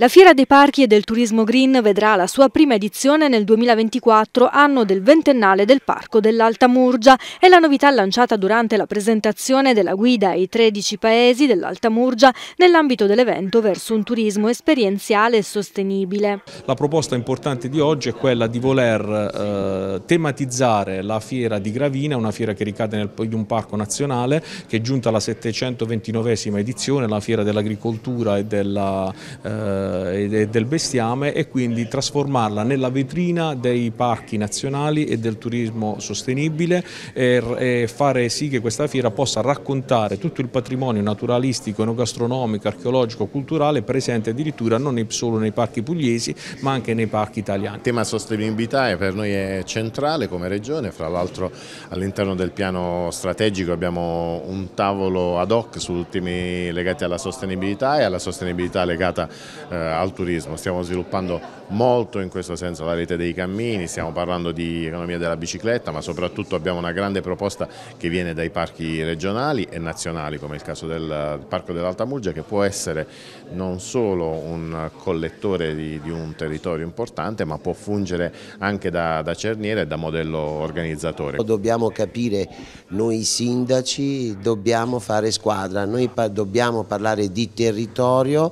La Fiera dei Parchi e del Turismo Green vedrà la sua prima edizione nel 2024, anno del ventennale del Parco dell'Alta Murgia. È la novità lanciata durante la presentazione della guida ai 13 paesi dell'Alta Murgia nell'ambito dell'evento verso un turismo esperienziale e sostenibile. La proposta importante di oggi è quella di voler eh, tematizzare la Fiera di Gravina, una fiera che ricade nel, in un parco nazionale che è giunta alla 729esima edizione, la Fiera dell'Agricoltura e della... Eh, e eh, del bestiame e quindi trasformarla nella vetrina dei parchi nazionali e del turismo sostenibile e, eh, fare sì che questa fiera possa raccontare tutto il patrimonio naturalistico, enogastronomico, archeologico, culturale presente addirittura non solo nei parchi pugliesi ma anche nei parchi italiani. Il tema sostenibilità è per noi è centrale come regione, fra l'altro all'interno del piano strategico abbiamo un tavolo ad hoc su temi legati alla sostenibilità e alla sostenibilità legata eh, eh, al turismo, stiamo sviluppando molto in questo senso la rete dei cammini, stiamo parlando di economia della bicicletta ma soprattutto abbiamo una grande proposta che viene dai parchi regionali e nazionali come il caso del Parco dell'Alta Murgia che può essere non solo un collettore di, di un territorio importante ma può fungere anche da, da cerniera e da modello organizzatore. Dobbiamo capire noi sindaci, dobbiamo fare squadra, noi pa dobbiamo parlare di territorio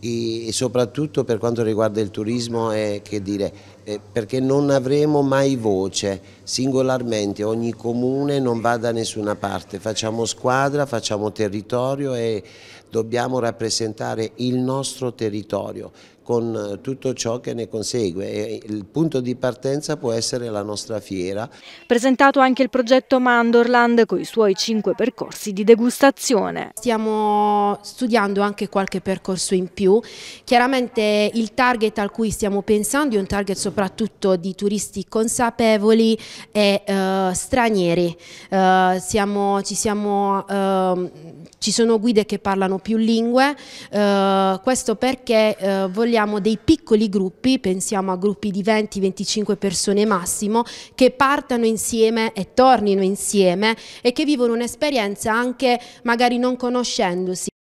e soprattutto per quanto riguarda il turismo è che dire, eh, perché non avremo mai voce, singolarmente ogni comune non va da nessuna parte, facciamo squadra, facciamo territorio e dobbiamo rappresentare il nostro territorio con eh, tutto ciò che ne consegue il punto di partenza può essere la nostra fiera. Presentato anche il progetto Mandorland con i suoi cinque percorsi di degustazione. Stiamo studiando anche qualche percorso in più, chiaramente il target al cui stiamo pensando è un target soprattutto soprattutto di turisti consapevoli e eh, stranieri. Eh, siamo, ci, siamo, ehm, ci, sono guide che parlano più lingue, eh, questo perché eh, vogliamo dei piccoli gruppi, pensiamo a gruppi di 20-25 persone massimo, che partano insieme e tornino insieme e che vivono un'esperienza anche magari non conoscendosi.